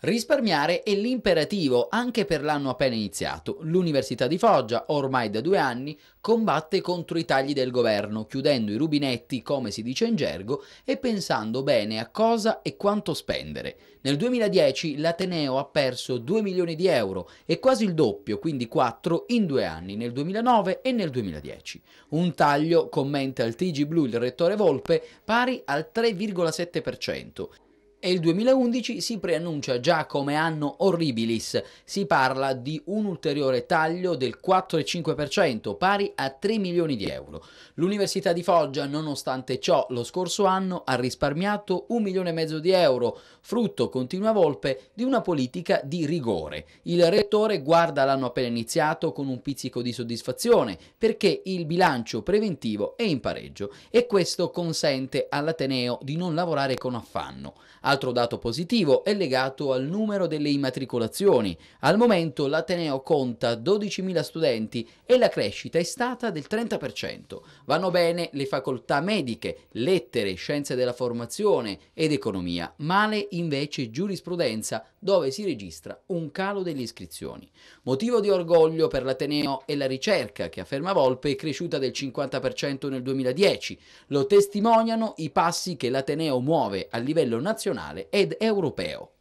Risparmiare è l'imperativo anche per l'anno appena iniziato. L'Università di Foggia, ormai da due anni, combatte contro i tagli del governo, chiudendo i rubinetti, come si dice in gergo, e pensando bene a cosa e quanto spendere. Nel 2010 l'Ateneo ha perso 2 milioni di euro e quasi il doppio, quindi 4, in due anni, nel 2009 e nel 2010. Un taglio, commenta il TG Blu il rettore Volpe, pari al 3,7%. E il 2011 si preannuncia già come anno horribilis, si parla di un ulteriore taglio del 4,5% pari a 3 milioni di euro. L'Università di Foggia nonostante ciò lo scorso anno ha risparmiato un milione e mezzo di euro, frutto continua volpe di una politica di rigore. Il rettore guarda l'anno appena iniziato con un pizzico di soddisfazione perché il bilancio preventivo è in pareggio e questo consente all'Ateneo di non lavorare con affanno. Altro dato positivo è legato al numero delle immatricolazioni. Al momento l'Ateneo conta 12.000 studenti e la crescita è stata del 30%. Vanno bene le facoltà mediche, lettere, scienze della formazione ed economia, male invece giurisprudenza dove si registra un calo delle iscrizioni. Motivo di orgoglio per l'Ateneo è la ricerca che afferma Volpe è cresciuta del 50% nel 2010. Lo testimoniano i passi che l'Ateneo muove a livello nazionale nazionale ed europeo.